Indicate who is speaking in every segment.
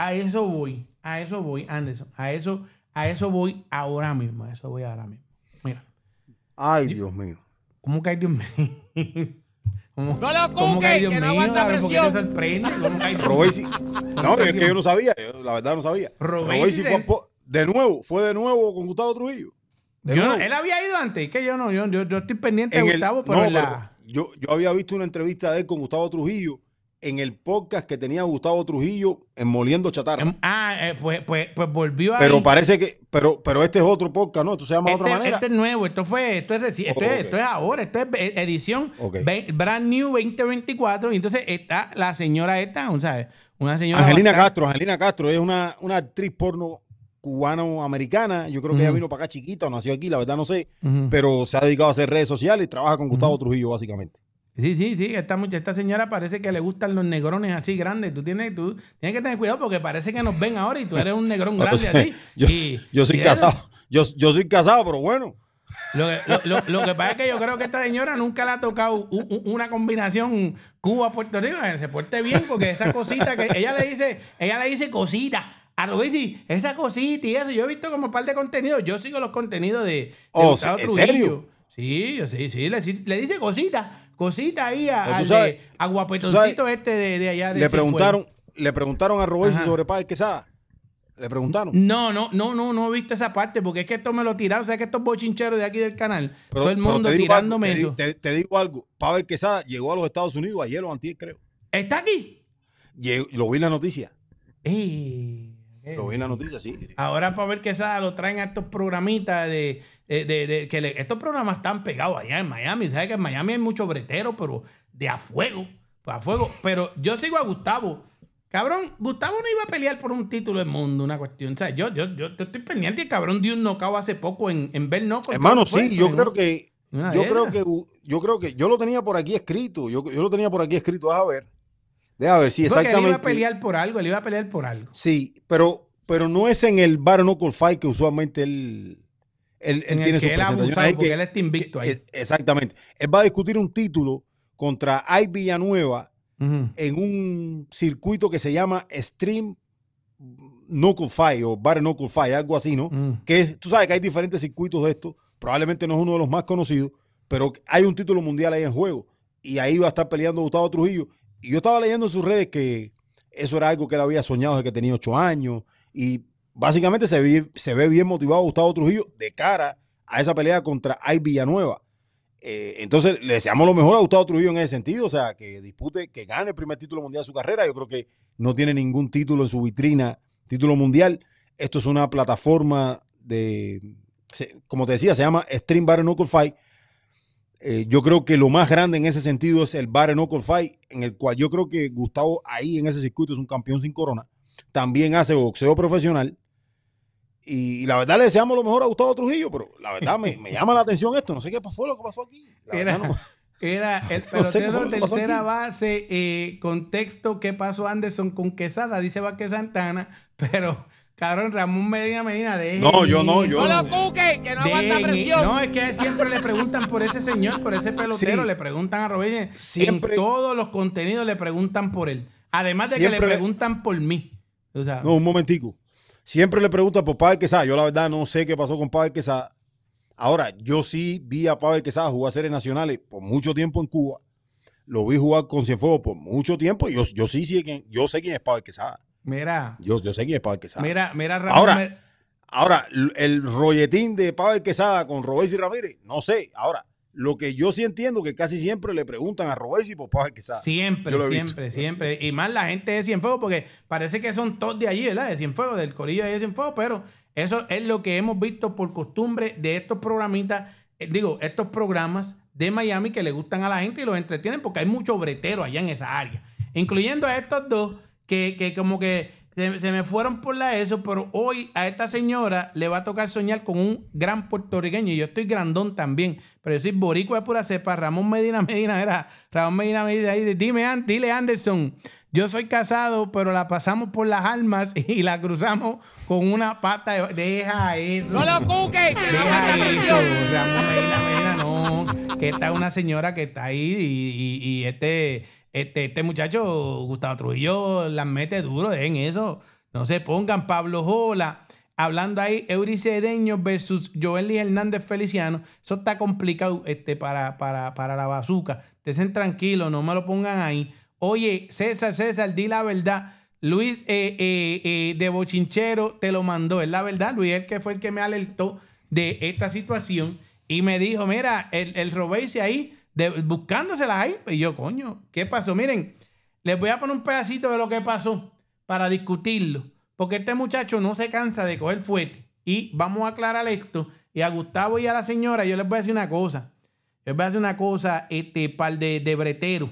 Speaker 1: a eso voy, a eso voy, Anderson, a eso, a eso voy ahora mismo, a eso voy ahora mismo.
Speaker 2: Mira. Ay, Dios mío.
Speaker 1: ¿Cómo que hay Dios mío?
Speaker 2: ¿Cómo, no lo ¿cómo que hay Dios mío? No ¿Por qué
Speaker 1: ¿Cómo Dios No, es que yo
Speaker 2: no sabía, la verdad no sabía. de nuevo, fue de nuevo con Gustavo Trujillo. él
Speaker 1: había ido antes, Es que yo no, yo, yo, estoy pendiente de Gustavo, pero, no,
Speaker 2: yo, yo había visto una entrevista de él con Gustavo Trujillo en el podcast que tenía Gustavo Trujillo en Moliendo
Speaker 1: Chatarra. Em, ah, eh, pues, pues, pues, volvió a. Pero parece
Speaker 2: que. Pero, pero este es otro podcast, ¿no? Esto se llama
Speaker 1: este, otra manera. Este es nuevo, esto fue, esto es, esto es ahora, esto es edición Brand New 2024. Y entonces está la señora esta, ¿sabes? Una señora. Angelina Castro,
Speaker 2: Angelina Castro es una, una actriz porno cubano-americana. Yo creo que ella vino para acá chiquita o nació aquí, la verdad no sé. Pero se ha dedicado a hacer redes sociales y trabaja con Gustavo Trujillo, básicamente. Sí,
Speaker 1: sí, sí, esta, señora parece que le gustan los negrones así grandes. Tú tienes, tú tienes que tener cuidado porque parece que nos ven ahora y tú eres un negrón grande
Speaker 2: así. yo, soy casado, yo, soy casado,
Speaker 1: pero bueno. Lo que, pasa es que yo creo que esta señora nunca le ha tocado una combinación Cuba-Puerto Rico. Se porte bien porque esa cosita que ella le dice, ella le dice cosita a y esa cosita y eso. Yo he visto como un par de contenidos. Yo sigo los contenidos de, de oh, Sí, sí, sí, le, dice cosita cosita ahí a, guapetoncito este de, de, allá le preguntaron le preguntaron a Robes sobre Páez Quesada le preguntaron no no no no no he visto esa parte porque es que esto me lo tiraron o sea que estos bochincheros de aquí del canal todo el mundo tirándome te, digo algo Pavel Quesada
Speaker 2: llegó a los Estados Unidos ayer o antier creo está aquí lo vi en la noticia
Speaker 1: eh lo vi en la noticia, sí. Ahora para ver qué esa lo traen a estos programitas de, que estos programas están pegados allá en Miami. Sabes que en Miami hay mucho bretero, pero de a fuego, pues fuego. Pero yo sigo a Gustavo. Cabrón, Gustavo no iba a pelear por un título del mundo, una cuestión. sea, yo, yo, yo, estoy pendiente y cabrón dio un knockout hace poco en, en ver Hermano, sí, pues, yo creo que yo creo que yo creo que yo lo tenía por aquí escrito.
Speaker 2: Yo, yo lo tenía por aquí escrito, a ver. Deja ver, sí, Porque él iba a pelear
Speaker 1: por algo, él iba a pelear por algo.
Speaker 2: Sí, pero, pero no es en el Bar Call Fight que usualmente él, él, él tiene el él porque él está invicto e, ahí. E, exactamente. Él va a discutir un título contra Ay Villanueva en un circuito que se llama Stream Call Fight o Bar Call Fight, algo así, ¿no? Que tú sabes que hay diferentes circuitos de esto. Probablemente no es uno de los más conocidos, pero hay un título mundial ahí en juego. Y ahí va a estar peleando Gustavo Trujillo y yo estaba leyendo en sus redes que eso era algo que él había soñado desde que tenía ocho años y básicamente se ve, se ve bien motivado Gustavo Trujillo de cara a esa pelea contra Ay Villanueva. Eh, entonces, le deseamos lo mejor a Gustavo Trujillo en ese sentido, o sea, que dispute, que gane el primer título mundial de su carrera. Yo creo que no tiene ningún título en su vitrina, título mundial. Esto es una plataforma de, como te decía, se llama Stream Bar Knuckle Fight eh, yo creo que lo más grande en ese sentido es el bar en Fight, en el cual yo creo que Gustavo ahí en ese circuito es un campeón sin corona. También hace boxeo profesional. Y, la verdad le deseamos lo mejor a Gustavo Trujillo, pero
Speaker 1: la verdad me, llama la atención esto. No sé qué fue lo que pasó aquí. era, el eh, pelotero tercera base. Eh, contexto, ¿qué pasó Anderson con Quesada? Dice Vázquez Santana, pero Cabrón, Ramón Medina Medina, ellos. No, yo no, yo Solo que no aguanta presión. No, es que siempre le preguntan por ese señor, por ese pelotero, le preguntan a robbie Siempre. En todos los contenidos le preguntan por él. Además de que le preguntan por mí. No, un
Speaker 2: momentico. Siempre le preguntan por Pablo Quesada. Yo la verdad no sé qué pasó con Pablo Quesada. Ahora, yo sí vi a Pablo Quesada jugar series nacionales por mucho tiempo en Cuba. Lo vi jugar con Cienfuegos por mucho tiempo. y Yo, yo sí, yo sé quién es Pablo Quesada. Mira. Yo, sé quién es Pavel Quesada. Mira, mira, Ahora, el rolletín de Pavel Quesada con y Ramírez, no sé. Ahora, lo que yo sí entiendo que casi siempre le preguntan a Robesi por Pavel Quesada. Siempre, siempre,
Speaker 1: siempre. Y más la gente de Cienfuegos, porque parece que son todos de allí, ¿verdad? De Cienfuegos, del corillo de Cienfuegos, pero eso es lo que hemos visto por costumbre de estos programitas, eh, digo, estos programas de Miami que le gustan a la gente y los entretienen porque hay mucho bretero allá en esa área, incluyendo a estos dos que, que como que se, me fueron por la eso, pero hoy a esta señora le va a tocar soñar con un gran puertorriqueño. Y yo estoy grandón también, pero yo soy boricua de pura cepa. Ramón Medina Medina, era Ramón Medina Medina, dice, dime, dile Anderson, yo soy casado, pero la pasamos por las almas y la cruzamos con una pata. Deja eso. No lo
Speaker 3: cuques. Deja
Speaker 1: eso. Ramón Medina Medina, no. Que está una señora que está ahí y este este, este muchacho, Gustavo Trujillo, las mete duro en eso. No se pongan Pablo Jola. Hablando ahí, Eurice versus Joel Hernández Feliciano. Eso está complicado este, para, para, para la bazuca. Estén tranquilos, no me lo pongan ahí. Oye, César, César, di la verdad. Luis eh, eh, eh, de Bochinchero te lo mandó, es la verdad, Luis, el que fue el que me alertó de esta situación y me dijo, mira, el, el ahí de, buscándoselas ahí. Y yo, coño, ¿qué pasó? Miren, les voy a poner un pedacito de lo que pasó para discutirlo. Porque este muchacho no se cansa de coger fuerte. Y vamos a aclarar esto. Y a Gustavo y a la señora, yo les voy a decir una cosa. Yo les voy a decir una cosa, este par de, de bretero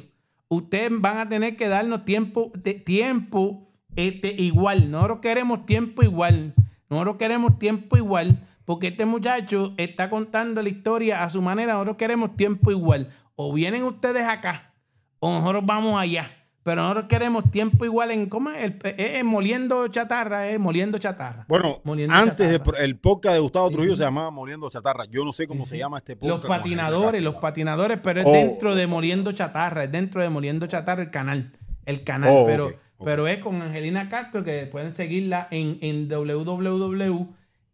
Speaker 1: Ustedes van a tener que darnos tiempo, de, tiempo este, igual. Nosotros queremos tiempo igual. Nosotros queremos tiempo igual porque este muchacho está contando la historia a su manera, nosotros queremos tiempo igual. O vienen ustedes acá, o nosotros vamos allá. Pero nosotros queremos tiempo igual en ¿cómo eh, eh, eh, moliendo chatarra, moliendo chatarra. Bueno,
Speaker 2: antes El, podcast de Gustavo Trujillo se llamaba Moliendo Chatarra. Yo no sé cómo se llama este podcast. Los patinadores,
Speaker 1: los oh. patinadores, pero es oh. dentro de Moliendo Chatarra, es dentro de Moliendo Chatarra el canal. El canal, oh, pero, pero es con Angelina Castro, que pueden seguirla en, en www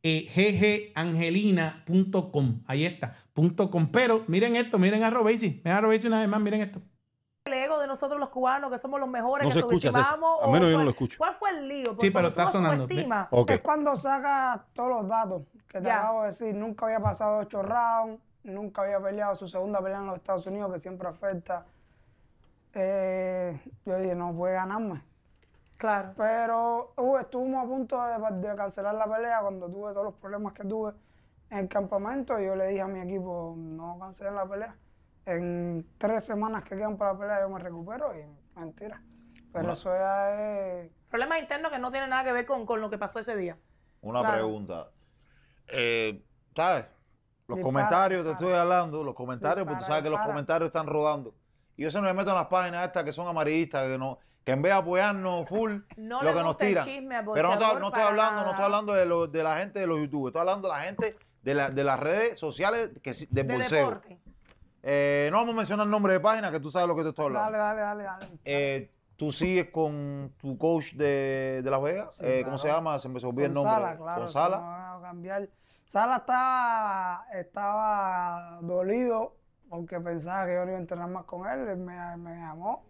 Speaker 1: eh, ggangelina.com. Ahí está, punto .com. Pero miren esto, miren a Robesi. Miren a una vez más, miren esto.
Speaker 4: El ego de nosotros los cubanos, que somos los mejores, no que se escucha, A menos yo no lo escucho. ¿Cuál fue el lío? Sí, pero está sonando. Es cuando saca todos los datos que te decir. Nunca había pasado ocho rounds, nunca había peleado su segunda pelea en los Estados Unidos, que siempre afecta. Eh, yo dije, no puede ganarme Claro. Pero uh, estuvimos a punto de, cancelar la pelea cuando tuve todos los problemas que tuve en el campamento. Y yo le dije a mi equipo, no cancelen la pelea. En tres semanas que quedan para la pelea yo me recupero y mentira. Pero eso ya es... Problemas internos que no tiene nada que ver con, con lo que pasó ese día.
Speaker 3: Una pregunta. Eh, ¿Sabes? Los comentarios, te estoy hablando, los comentarios, porque tú sabes que los comentarios están rodando. Y yo se me meto en las páginas estas que son amarillistas, que no que en vez de apoyarnos full, lo que nos tiran. Pero no, no, estoy hablando, no estoy hablando de, los de la gente de los youtubers, estoy hablando de la gente de, la, de las redes sociales que, de, bolseo. Eh, no vamos a mencionar nombre de página, que tú sabes lo que te estoy hablando.
Speaker 4: Dale, dale, dale.
Speaker 3: Eh, tú sigues con tu coach de, de Las Vegas, eh, ¿cómo se llama? Se me olvidó el nombre. Sala, claro. Con
Speaker 4: Sala. Sala estaba, estaba dolido porque pensaba que yo no iba a entrenar más con él. me, me llamó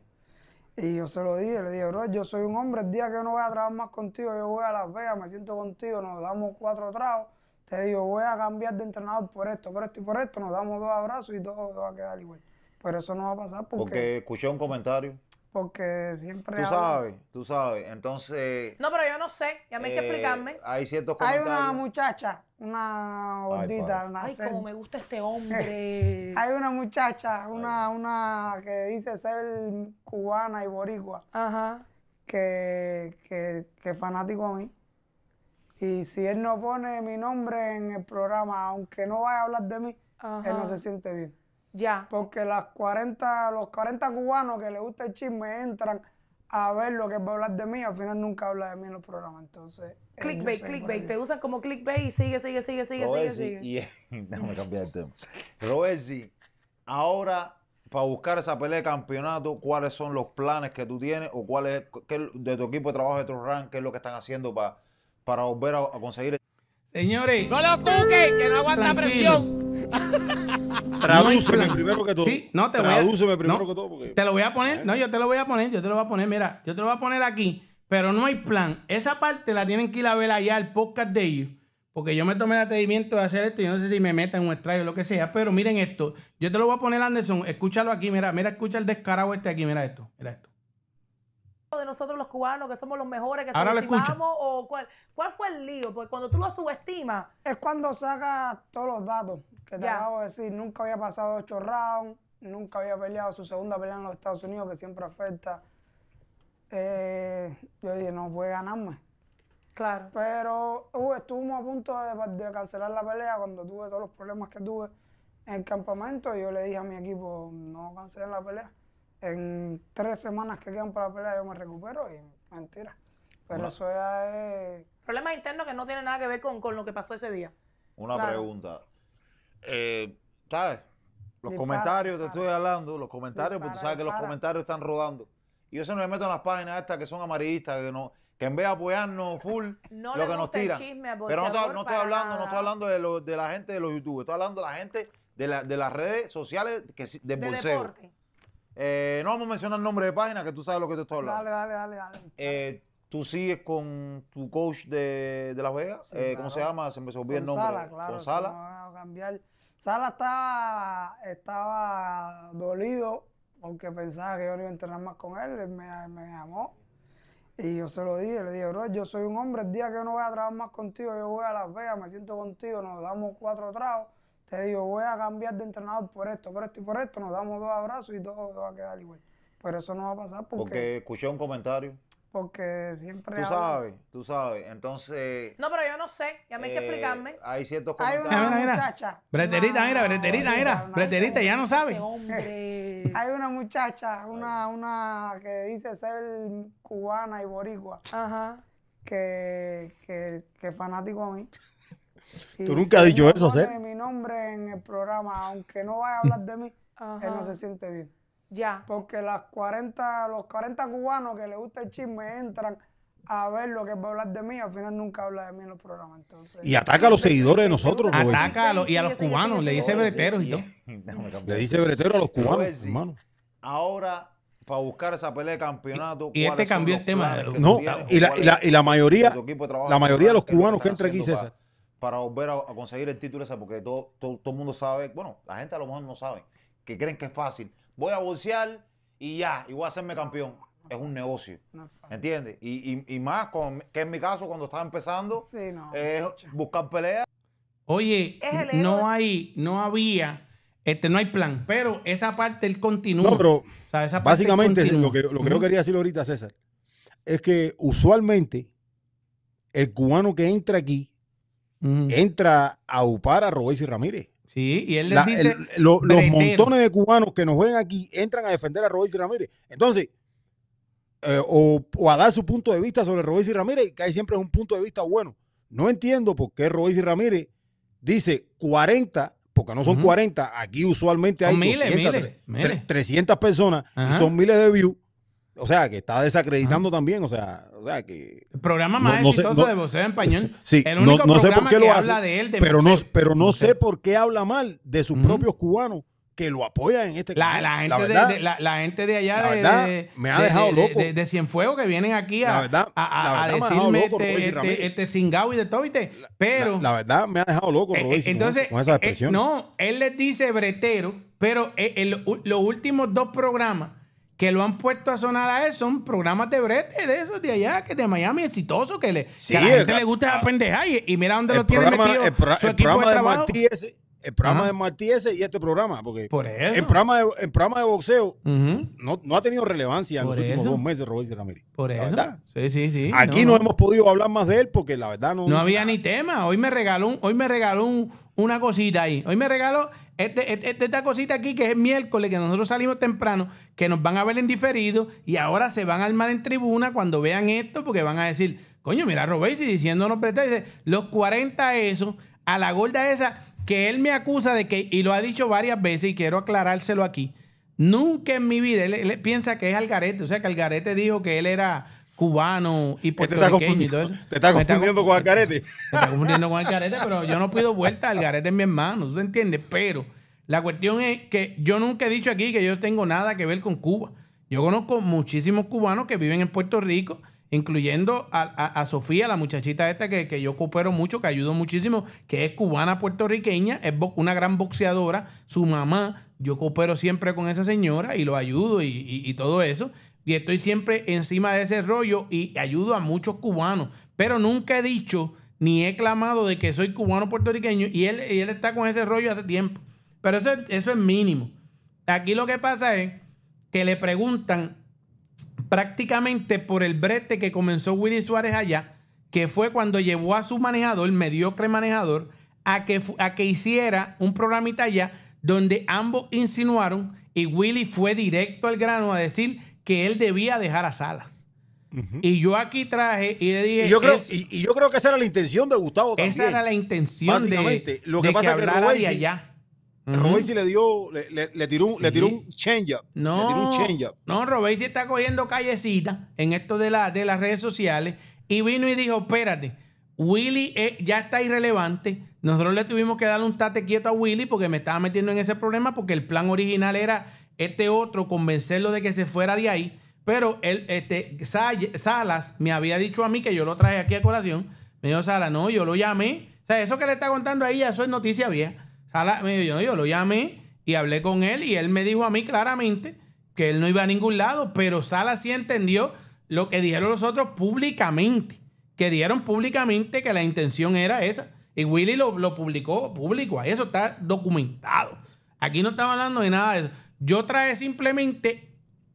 Speaker 4: y yo se lo dije, le dije, bro, yo soy un hombre, el día que no voy a trabajar más contigo, yo voy a Las Vegas, me siento contigo, nos damos cuatro tragos, te digo, voy a cambiar de entrenador por esto, por esto y por esto, nos damos dos abrazos y todo va a quedar igual. Pero eso no va a pasar porque... Porque
Speaker 3: escuché un comentario.
Speaker 4: Porque siempre... Tú sabes,
Speaker 3: tú sabes, entonces...
Speaker 4: No, pero no sé, ya me hay que eh, explicarme.
Speaker 3: Hay ciertos Hay una
Speaker 4: muchacha, una gordita, Ay, cómo me gusta este hombre. Hay una muchacha, una, una que dice ser cubana y boricua, que, que, es fanático a mí. Y si él no pone mi nombre en el programa, aunque no vaya a hablar de mí, él no se siente bien. Ya. Porque las 40, los 40 cubanos que le gusta el chisme entran a ver lo que va a hablar de mí, al final nunca habla de mí en los programas, entonces... Eh, clickbait, clickbait, te usas como clickbait y sigue, sigue, sigue, sigue, sigue, sigue. Y,
Speaker 3: déjame cambiar el tema. ahora, para buscar esa pelea de campeonato, ¿cuáles son los planes que tú tienes o cuál es, qué, de tu equipo de trabajo de tu rank, qué es lo que están haciendo para, para volver a, conseguir... Señores... ¡No lo toques, que no aguanta la presión! Tradúceme primero que todo. Sí, no te primero todo. Te
Speaker 1: lo voy a poner. No, yo te lo voy a poner. Yo te lo voy a poner. Mira, yo te lo voy a poner aquí. Pero no hay plan. Esa parte la tienen que ir a ver allá al podcast de ellos. Porque yo me tomé el atrevimiento de hacer esto. Yo no sé si me metan un extraño o lo que sea. Pero miren esto. Yo te lo voy a poner, Anderson. Escúchalo aquí. Mira, mira, escucha el descarado este aquí. Mira esto. Mira esto
Speaker 4: de nosotros los cubanos que somos los mejores, que Ahora subestimamos o cuál, cuál fue el lío? Porque cuando tú lo subestimas... Es cuando sacas todos los datos te de decir, nunca había pasado ocho rounds, nunca había peleado su segunda pelea en los Estados Unidos, que siempre afecta. Eh, yo dije, no puede ganarme. Claro. Pero uh, estuvimos a punto de, cancelar la pelea cuando tuve todos los problemas que tuve en el campamento. Y yo le dije a mi equipo, no cancelen la pelea. En tres semanas que quedan para la pelea yo me recupero y mentira. Pero eso ya es... Problemas internos que no tienen nada que ver con, con lo que pasó ese día.
Speaker 3: Una pregunta eh, ¿sabes? Los comentarios, te estoy hablando, los comentarios, porque tú sabes que los comentarios están rodando. Y yo se me meto en las páginas estas que son amarillistas, que no que en vez de apoyarnos full, lo que nos tira Pero no, estoy, no estoy hablando, no estoy hablando de, de la gente de los YouTube estoy hablando de la gente de, la, de las redes sociales que, de, bolseo. Eh, no vamos a mencionar nombre de página, que tú sabes lo que te estoy hablando.
Speaker 4: Dale, dale, dale. dale.
Speaker 3: Eh, tú sigues con tu coach de, de Las Vegas, eh, ¿cómo se llama? Se me olvidó el nombre. Gonzala, claro.
Speaker 4: a cambiar Sala estaba, dolido porque pensaba que yo no iba a entrenar más con él. me, llamó y yo se lo dije. Le dije, bro, yo soy un hombre. El día que yo no voy a trabajar más contigo, yo voy a Las Vegas, me siento contigo, nos damos cuatro tragos. Te digo, voy a cambiar de entrenador por esto, por esto y por esto. Nos damos dos abrazos y todo va a quedar igual. Pero eso no va a pasar porque. Porque
Speaker 3: escuché un comentario
Speaker 4: porque siempre. Tú sabes,
Speaker 3: tú sabes. Entonces.
Speaker 4: No, pero yo no sé. Ya me hay que eh, explicarme.
Speaker 3: Hay ciertos comentarios. Hay una mira, muchacha. Breterita, mira, breterita, mira. breterita, ya no sabe.
Speaker 4: Este hay una muchacha, una, una que dice ser cubana y boricua. Ajá. Que, que, que fanático a mí. tú nunca has dicho eso, ¿eh? mi nombre en el programa, aunque no vaya a hablar de mí, él no se siente bien. Ya. Porque las 40, los 40 cubanos que les gusta el chisme entran a ver lo que va a hablar de mí, al final nunca habla de mí en los programas. y ataca a los
Speaker 2: seguidores de nosotros, Ataca
Speaker 3: a los, y a los cubanos, le dice breteros
Speaker 4: y todo. Le dice bretero a los cubanos,
Speaker 2: hermano.
Speaker 3: Ahora, para buscar esa pelea de campeonato. Y este cambió el tema. No, y la, y la, mayoría, la mayoría de los cubanos que entran aquí, César. Para volver a, conseguir el título esa porque todo, todo, todo el mundo sabe, bueno, la gente a lo mejor no sabe, que creen que es fácil voy a bolsear y ya, y voy a hacerme campeón. es un negocio, ¿me ¿entiendes? Y, más, con, que en mi caso, cuando estaba empezando, es buscar peleas. Oye,
Speaker 1: no hay, no había, este, no hay plan, pero esa parte él continúa. básicamente lo que, lo yo quería decir ahorita,
Speaker 2: César, es que usualmente el cubano que entra aquí entra a upar a Robés y Ramírez.
Speaker 1: Sí, y él les dice. los montones
Speaker 2: de cubanos que nos ven aquí entran a defender a Rodríguez y Ramírez. Entonces, eh, o, a dar su punto de vista sobre Rodríguez y Ramírez, que siempre es un punto de vista bueno. No entiendo por qué Rodríguez y Ramírez dice 40, porque no son 40, aquí usualmente hay 300, personas y son miles de views. O sea, que está desacreditando ah. también. O sea,
Speaker 1: o sea que. El programa más exitoso de boxeo en español.
Speaker 2: Sí, el único no, sé por qué habla de él. pero, no, pero no sé por qué habla mal de sus propios cubanos que lo apoyan en este la, la gente de, de allá verdad, de, me ha dejado loco. De,
Speaker 1: Cienfuegos que vienen aquí a, a, decirme este, este, este y de todo, Pero. La, verdad me ha dejado loco, eh, eh, entonces, con, esa eh, expresión. no, él les dice bretero, pero los últimos dos programas que lo han puesto a sonar a él son programas de brete de esos de allá, que de Miami exitoso, que, le, a la gente le gusta a, pendeja y, y, mira dónde lo tiene metido. programa de,
Speaker 2: el programa de Martí ese y este programa. Porque Por eso. en programa de, de boxeo no,
Speaker 1: ha tenido relevancia en los últimos dos meses, Roberto Ramírez. Por eso. Verdad. Sí, sí, sí. Aquí no, hemos podido hablar más de él porque la verdad no. No había ni tema. Hoy me regaló, hoy me regaló una cosita ahí. Hoy me regaló este, este, este, esta cosita aquí que es miércoles, que nosotros salimos temprano, que nos van a ver en diferido y ahora se van a armar en tribuna cuando vean esto porque van a decir, coño, mira, Robesi diciéndonos, dice, los 40 eso, a la gorda esa que él me acusa de que, y lo ha dicho varias veces y quiero aclarárselo aquí, nunca en mi vida, él, piensa que es Algarete, o sea que Algarete dijo que él era cubano y este puertorriqueño eso. Te está confundiendo con Algarete. Te está confundiendo con Algarete, pero yo no pido vuelta, Algarete es mi hermano, ¿tú entiendes? Pero la cuestión es que yo nunca he dicho aquí que yo tengo nada que ver con Cuba. Yo conozco muchísimos cubanos que viven en Puerto Rico incluyendo a, Sofía, la muchachita esta que, que, yo coopero mucho, que ayudo muchísimo, que es cubana puertorriqueña, es una gran boxeadora, su mamá, yo coopero siempre con esa señora y lo ayudo y, todo eso. Y estoy siempre encima de ese rollo y ayudo a muchos cubanos, pero nunca he dicho ni he clamado de que soy cubano puertorriqueño y él, está con ese rollo hace tiempo. Pero eso, eso es mínimo. Aquí lo que pasa es que le preguntan prácticamente por el brete que comenzó Willy Suárez allá, que fue cuando llevó a su manejador, el mediocre manejador, a que, a que hiciera un programita allá donde ambos insinuaron y Willy fue directo al grano a decir que él debía dejar a Salas. Y yo aquí traje y le dije. Y yo, creo, y, yo creo que esa era la intención de Gustavo también. Esa era la intención de, lo que de pasa que, que allá. Robey le
Speaker 2: dio, le, tiró, le tiró un change up.
Speaker 1: No, le No, Robey está cogiendo callecita en esto de, la, de las redes sociales y vino y dijo, espérate, Willy ya está irrelevante. Nosotros le tuvimos que darle un tate quieto a Willy porque me estaba metiendo en ese problema porque el plan original era este otro, convencerlo de que se fuera de ahí. Pero él, este, Salas me había dicho a mí que yo lo traje aquí a colación. Me dijo Salas, no, yo lo llamé. O sea, eso que le está contando ahí ya eso es noticia vieja yo, lo llamé y hablé con él y él me dijo a mí claramente que él no iba a ningún lado, pero Sala sí entendió lo que dijeron los otros públicamente, que dieron públicamente que la intención era esa. Y Willy lo, publicó público, eso está documentado. Aquí no estaba hablando de nada de eso. Yo trae simplemente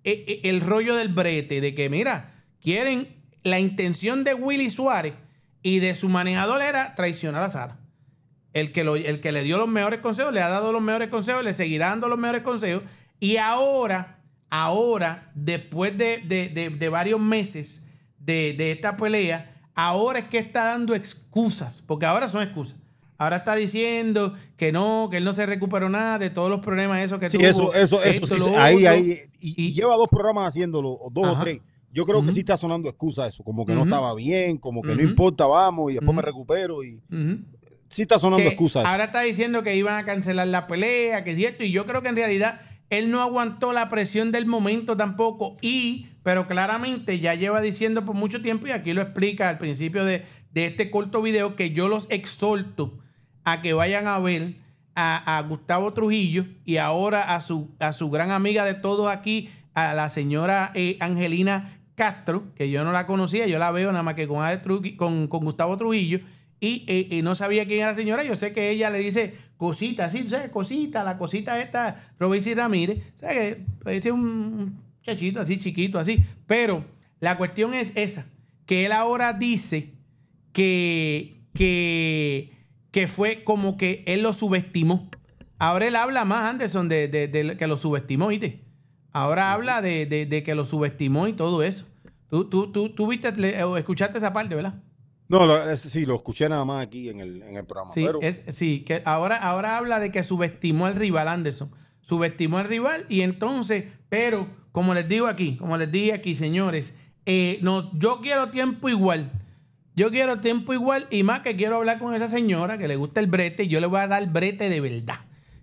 Speaker 1: eh, eh, el, rollo del brete, de que mira, quieren la intención de Willy Suárez y de su manejador era traicionar a Sala. El que, el que le dio los mejores consejos, le ha dado los mejores consejos, le seguirá dando los mejores consejos. Y ahora, ahora, después de, varios meses de, esta pelea, ahora es que está dando excusas, porque ahora son excusas. Ahora está diciendo que no, que él no se recuperó nada de todos los problemas esos que tuvo. Eso, eso, eso. ahí, ahí. Y, lleva dos
Speaker 2: programas haciéndolo, dos o tres. Yo creo que sí está sonando excusas eso, como que no estaba bien, como que no importa, vamos, y después me recupero. y
Speaker 1: sí está sonando excusas. Ahora está diciendo que iban a cancelar la pelea, que es cierto, y yo creo que en realidad él no aguantó la presión del momento tampoco y, pero claramente ya lleva diciendo por mucho tiempo y aquí lo explica al principio de, este corto video que yo los exhorto a que vayan a ver a, Gustavo Trujillo y ahora a su, a su gran amiga de todos aquí, a la señora eh, Angelina Castro, que yo no la conocía, yo la veo nada más que con Gustavo Trujillo y, no sabía quién era la señora. Yo sé que ella le dice cosita, sí, ¿sabes? cosita, la cosita esta, Robinson Ramírez. ¿Sabes? Parece un chachito así, chiquito, así. Pero la cuestión es esa, que él ahora dice que, que, fue como que él lo subestimó. Ahora él habla más, Anderson, de, que lo subestimó, ¿viste? Ahora habla de, de, que lo subestimó y todo eso. Tú, tú, tú, tú viste, escuchaste esa parte, ¿verdad? No, lo, sí, lo escuché nada más aquí en el, en el programa. Sí, sí que ahora, ahora habla de que subestimó al rival Anderson. Subestimó al rival y entonces, pero como les digo aquí, como les dije aquí, señores, eh, no, yo quiero tiempo igual. Yo quiero tiempo igual y más que quiero hablar con esa señora que le gusta el brete y yo le voy a dar brete de verdad.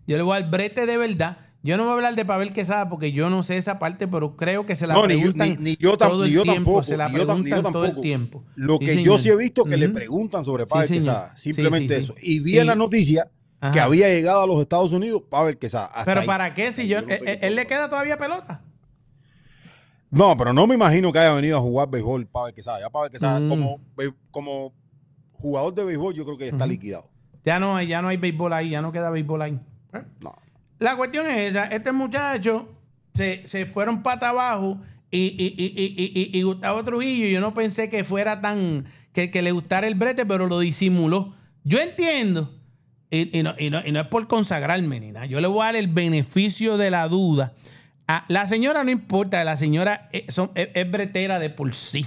Speaker 1: Yo le voy a dar brete de verdad yo no voy a hablar de Pavel Quesada porque yo no sé esa parte, pero creo que se la preguntan ni, yo, todo tampoco. Se la preguntan tampoco. el tiempo. Lo que yo sí he
Speaker 2: visto que le preguntan sobre Pavel Quesada, simplemente eso. Y vi en la noticia que había llegado a los Estados Unidos Pavel Quesada. pero
Speaker 1: ¿para qué? Si yo, eh, eh, él, le queda todavía pelota.
Speaker 2: No, pero no me imagino que haya venido a jugar béisbol
Speaker 1: Pavel Quesada. Ya Pavel Quesada mm. como, jugador de béisbol yo creo que está liquidado. Ya no, ya no hay béisbol ahí, ya no queda béisbol ahí. No la cuestión es esa, este muchacho se, se fueron pata abajo y, Gustavo Trujillo, yo no pensé que fuera tan, que, le gustara el brete, pero lo disimuló. Yo entiendo, y, no, no, no, es por consagrarme ni nada, yo le voy a dar el beneficio de la duda. A, la señora no importa, la señora eh, es, bretera de por sí,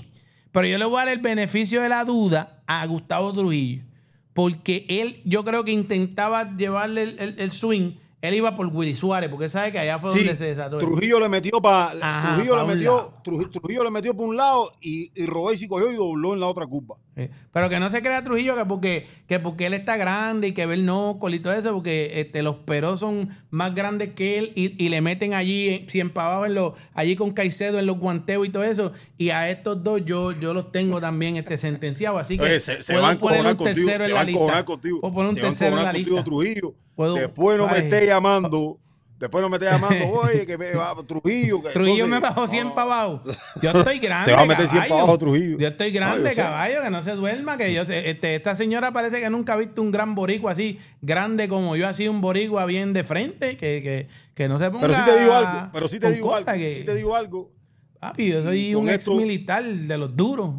Speaker 1: pero yo le voy a dar el beneficio de la duda a Gustavo Trujillo, porque él yo creo que intentaba llevarle el swing él iba por Willy Suárez, porque sabe que allá fue donde se desató. Trujillo le metió para Trujillo, le metió, Trujillo, le metió para un lado y, y se cogió y dobló en la otra curva. Eh, pero que no se crea Trujillo que porque, que porque él está grande y que ver no y todo eso, porque este, los peros son más grandes que él y, le meten allí, eh, siempre allí con Caicedo en los guanteos y todo eso. Y a estos dos yo, yo los tengo también este, sentenciados. Así que se, van a poner un tercero en la lista.
Speaker 2: O poner un tercero en la lista. Trujillo Después no me esté llamando. Después no me esté llamando, oye, que me va Trujillo. Trujillo me bajó
Speaker 1: 100 para abajo. Yo estoy grande. Te va a meter 100 para abajo, Trujillo. Yo estoy ah, grande, caballo, que no se duerma. Que yo, este, esta señora parece que nunca ha visto un gran boricua así, grande como yo, así un boricua bien de frente, que, que, que no se ponga. Pero sí te digo algo. Pero sí te digo algo. Si te digo
Speaker 2: algo. Papi, yo soy un ex militar
Speaker 1: de los duros.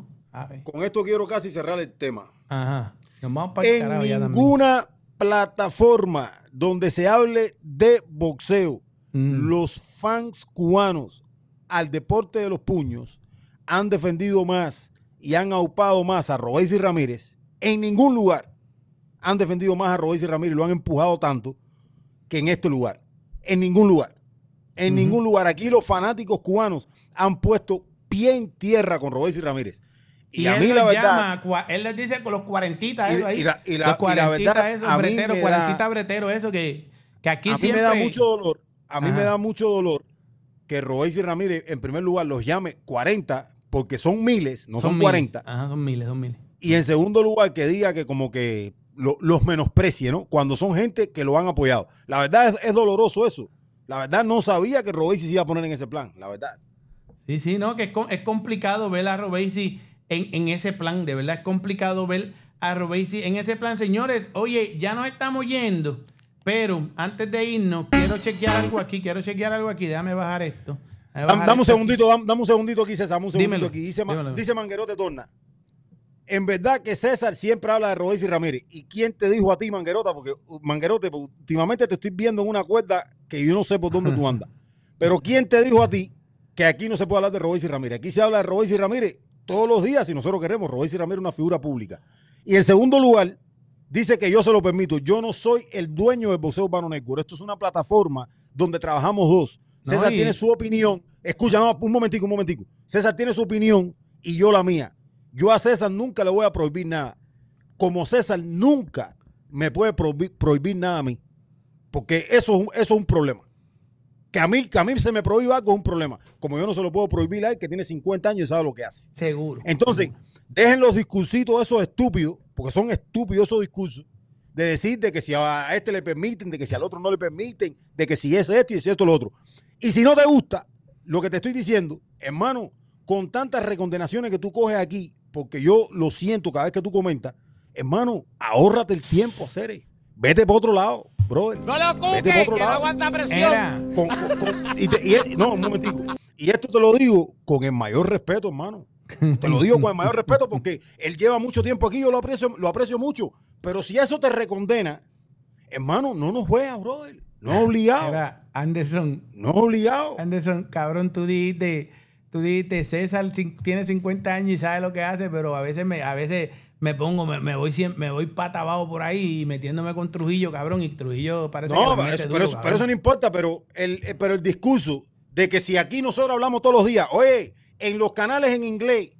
Speaker 1: Con esto quiero casi cerrar
Speaker 2: el tema. Ajá. Nos vamos para en el la Ninguna plataforma donde se hable de boxeo, mm. los fans cubanos al deporte de los puños han defendido más y han aupado más a Robéis y Ramírez. En ningún lugar han defendido más a Robéis y Ramírez, lo han empujado tanto que en este lugar. En ningún lugar. En ningún lugar. Aquí los fanáticos cubanos han puesto pie en tierra con Robéis y Ramírez. Y, a mí la verdad.
Speaker 1: él les dice con los cuarentitas, eso ahí. Y la, eso,
Speaker 2: bretero, eso que, que aquí a A mí me da mucho dolor. A mí me da mucho dolor que Royce y Ramírez, en primer lugar, los llame 40, porque son miles, no son, cuarenta.
Speaker 1: 40. Ajá, son miles, son miles.
Speaker 2: Y en segundo lugar, que diga que como que los menosprecie, ¿no? Cuando son gente que lo han apoyado. La verdad es, doloroso eso. La verdad no sabía que Robesi se iba a poner en ese plan, la verdad.
Speaker 1: Sí, sí, no, que es, complicado ver a y en, ese plan. De verdad es complicado ver a Robesi en ese plan. Señores, oye, ya nos estamos yendo. Pero antes de irnos, quiero chequear algo aquí, quiero chequear algo aquí. Déjame bajar esto. dame, un segundito,
Speaker 2: dame, un segundito aquí, César. Un segundito aquí. Dice, dice
Speaker 1: Manguerote Torna. En verdad
Speaker 2: que César siempre habla de Robesi Ramírez. ¿Y quién te dijo a ti, Manguerota? Porque, uh, Manguerote, pues, últimamente te estoy viendo en una cuerda que yo no sé por dónde tú andas. Pero ¿quién te dijo a ti que aquí no se puede hablar de Robesi Ramírez? Aquí se habla de Robesi Ramírez todos los días si nosotros queremos. Rodríguez Ramírez es una figura pública. Y en segundo lugar, dice que yo se lo permito. Yo no soy el dueño del boxeo urbano Esto es una plataforma donde trabajamos dos. César tiene su opinión. Escucha, no, un momentico, un momentico. César tiene su opinión y yo la mía. Yo a César nunca le voy a prohibir nada. Como César nunca me puede prohibir, nada a mí. Porque eso es un problema. Que a mí, se me prohíba algo es un problema. Como yo no se lo puedo prohibir a él que tiene 50 años y sabe lo que hace. Seguro. Entonces, dejen los discursitos esos estúpidos, porque son estúpidos esos discursos, de decir que si a este le permiten, de que si al otro no le permiten, de que si es esto y si esto el otro. Y si no te gusta lo que te estoy diciendo, hermano, con tantas recondenaciones que tú coges aquí, porque yo lo siento cada vez que tú comentas, hermano, ahórrate el tiempo, hacer Vete para otro lado, no lo
Speaker 3: no aguanta presión.
Speaker 2: y no, un momentico. Y esto te lo digo con el mayor respeto, hermano. Te lo digo con el mayor respeto porque él lleva mucho tiempo aquí, yo lo aprecio, lo aprecio mucho. Pero si eso te recondena, hermano, no nos juegas, brother.
Speaker 1: No obligado. Era Anderson. No obligado. Anderson, cabrón, tú dijiste tú dijiste, César tiene 50 años y sabe lo que hace, pero a veces me, a veces me pongo, me, voy, me voy pata abajo por ahí y metiéndome con Trujillo, cabrón, y Trujillo parece no, que pero, eso, pero, no importa, pero
Speaker 2: el, eh, pero el
Speaker 1: discurso de que si aquí nosotros hablamos todos
Speaker 2: los días, oye, en los canales en inglés,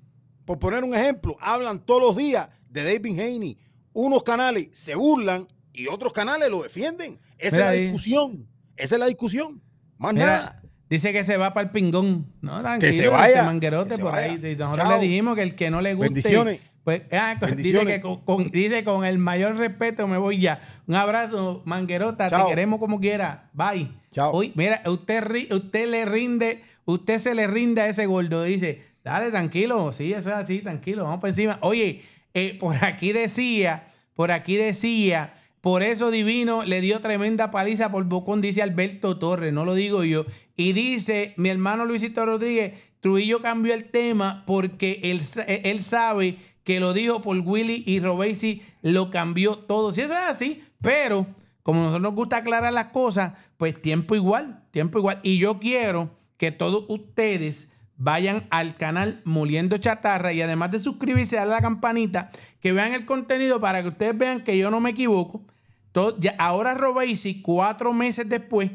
Speaker 2: por poner un ejemplo, hablan todos los días de David Haney. Unos canales se burlan y otros canales lo defienden. Esa es la
Speaker 1: discusión. Esa es la discusión. Más nada. Dice que se va para el pingón. No, que se vaya. Este manguerote por ahí. Nosotros le dijimos que el que no le guste. Pues, ah, dice, que con, el mayor respeto me voy ya. Un abrazo, manguerota. Te queremos como quiera. Bye. Chao. Uy, mira, usted, usted le rinde, usted se le rinde a ese gordo. Dice, dale, tranquilo. Sí, eso es así, tranquilo. Vamos por encima. Oye, eh, por aquí decía, por aquí decía. Por eso Divino le dio tremenda paliza por Bocón, dice Alberto Torres, no lo digo yo. Y dice mi hermano Luisito Rodríguez, Trujillo cambió el tema porque él, eh, él sabe que lo dijo por Willy y Robesi lo cambió todo. Si eso es así, pero como a nosotros nos gusta aclarar las cosas, pues tiempo igual, tiempo igual. Y yo quiero que todos ustedes vayan al canal Moliendo Chatarra y además de suscribirse, a la campanita, que vean el contenido para que ustedes vean que yo no me equivoco. Todo, ya, ahora Robesi, cuatro meses después,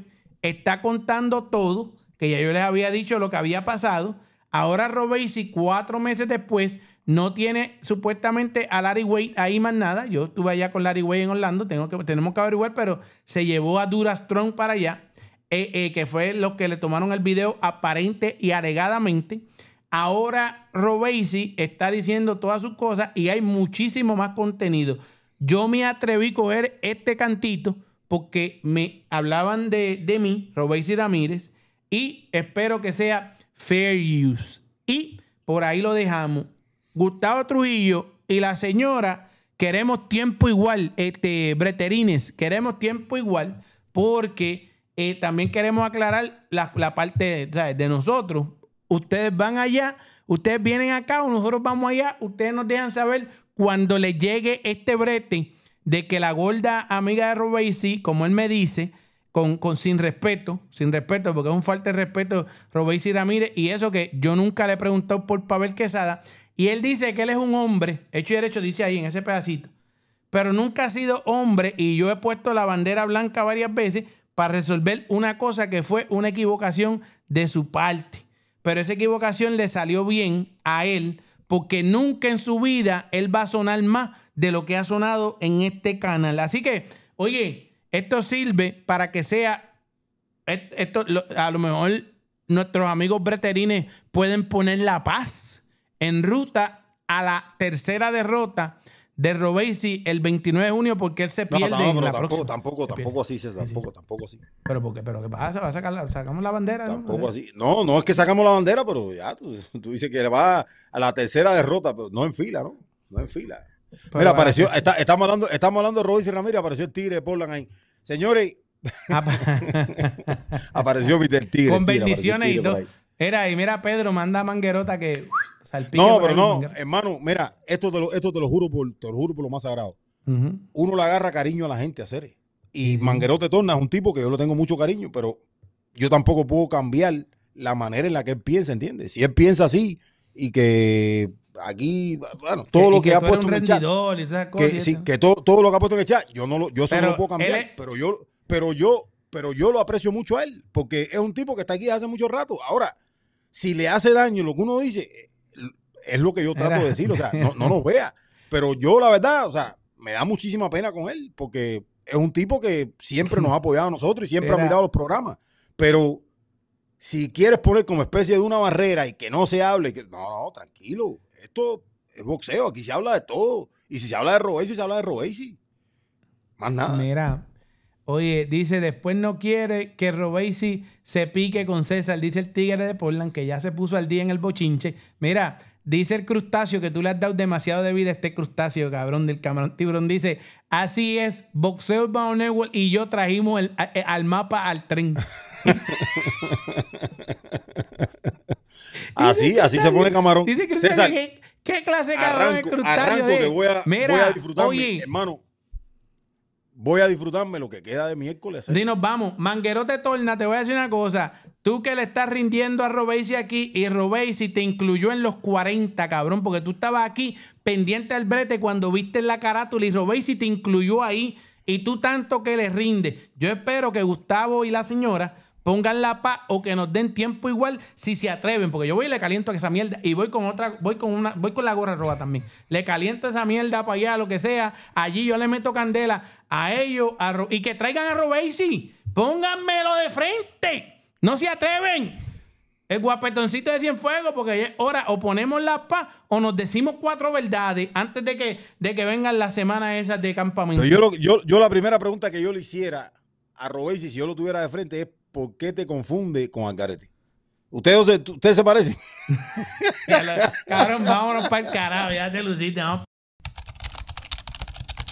Speaker 1: está contando todo, que ya yo les había dicho lo que había pasado. Ahora Robacy cuatro meses después, no tiene supuestamente a Larry Wade ahí más nada. Yo estuve allá con Larry Wade en Orlando, tengo que, tenemos que averiguar, pero se llevó a Strong para allá, eh, eh, que fue lo que le tomaron el video aparente y alegadamente. Ahora Robacy está diciendo todas sus cosas y hay muchísimo más contenido. Yo me atreví a coger este cantito porque me hablaban de, de mí, y Ramírez, y espero que sea fair use. Y por ahí lo dejamos. Gustavo Trujillo y la señora, queremos tiempo igual, este, Breterines, queremos tiempo igual, porque eh, también queremos aclarar la, parte de nosotros. Ustedes van allá, ustedes vienen acá o nosotros vamos allá, ustedes nos dejan saber cuando les llegue este brete de que la gorda amiga de Robacy, como él me dice, con, con, sin respeto, sin respeto, porque es un falta de respeto Robacy Ramírez, y eso que yo nunca le he preguntado por Pavel Quesada, y él dice que él es un hombre, hecho y derecho, dice ahí en ese pedacito, pero nunca ha sido hombre, y yo he puesto la bandera blanca varias veces para resolver una cosa que fue una equivocación de su parte. Pero esa equivocación le salió bien a él, porque nunca en su vida él va a sonar más de lo que ha sonado en este canal. Así que, oye, esto sirve para que sea, esto, a lo mejor nuestros amigos breterines pueden poner la paz en ruta a la tercera derrota de Robesi el 29 de junio porque él se pierde la tampoco, Tampoco, tampoco
Speaker 2: así, tampoco, tampoco así.
Speaker 1: ¿Pero qué? ¿Pero qué pasa? ¿Va a sacar la, ¿Sacamos la bandera? Tampoco ¿no?
Speaker 2: así. No, no es que sacamos la bandera, pero ya tú, dices que le va a la tercera derrota, pero no en fila, ¿no? No en fila. Mira, apareció, estamos hablando, estamos hablando de y Ramírez, apareció el Tigre de Portland ahí. Señores, ah, pues. apareció el Tigre. Con bendiciones y todo. Era, y mira,
Speaker 1: Pedro, manda a manguerota que salpique. No, pero no,
Speaker 2: hermano, mira, esto te lo, esto te lo juro por, lo juro por lo más sagrado.
Speaker 1: Uno
Speaker 2: le agarra cariño a la gente a hacer. Y manguerote Torna es un tipo que yo lo tengo mucho cariño, pero yo tampoco puedo cambiar la manera en la que él piensa, ¿entiendes? Si él piensa así y que aquí, bueno, todo lo que, ha puesto en el chat. que, todo, todo, lo que ha puesto en el chat, yo no lo, yo solo lo puedo cambiar, pero yo, pero yo, pero yo lo aprecio mucho a él, porque es un tipo que está aquí hace mucho rato. Ahora, si le hace daño lo que uno dice, eh, es lo que yo trato de decir, o sea, no, no lo vea. Pero yo, la verdad, o sea, me da muchísima pena con él, porque es un tipo que siempre nos ha apoyado a nosotros y siempre ha mirado los programas. Pero si quieres poner como especie de una barrera y que no se hable, no, no, tranquilo esto es boxeo, aquí se habla de todo. Y si se habla de Robesi, se habla de Robesi.
Speaker 1: Más nada. Mira, oye, dice, después no quiere que Robesi se pique con César, dice el tigre de Portland, que ya se puso al día en el bochinche. Mira, dice el crustáceo que tú le has dado demasiado de vida a este crustáceo, cabrón, del camarón tiburón. Dice, así es, Boxeo Bao y yo trajimos el, eh, al mapa al tren. Así, ah, así se pone camarón. ¿qué, clase de camarón es voy a,
Speaker 2: Mira, disfrutarme, hermano. Voy a disfrutarme lo que queda
Speaker 1: de miércoles. ¿eh? Dinos, vamos. Manguerote Torna, te voy a decir una cosa. Tú que le estás rindiendo a Robeisi aquí y Robeisi te incluyó en los 40, cabrón, porque tú estabas aquí pendiente al brete cuando viste la carátula y Robeisi te incluyó ahí y tú tanto que le rinde. Yo espero que Gustavo y la señora pongan la paz o que nos den tiempo igual si se atreven, porque yo voy y le caliento a esa mierda y voy con otra, voy con una, voy con la gorra roja también. Le caliento esa mierda para allá, lo que sea. Allí yo le meto candela a ellos a y que traigan a Robacy. Pónganmelo de frente. No se atreven. El guapetoncito de Cienfuegos, porque ahora o ponemos la paz o nos decimos cuatro verdades antes de que, de que vengan las semanas esas de campamento. Yo, la primera pregunta que yo le hiciera a
Speaker 2: Robacy, si yo lo tuviera de frente, es por qué te confunde con Algarete. Ustedes usted se parecen. Cabrón, vámonos para el carajo, ya te
Speaker 1: luciste, vamos.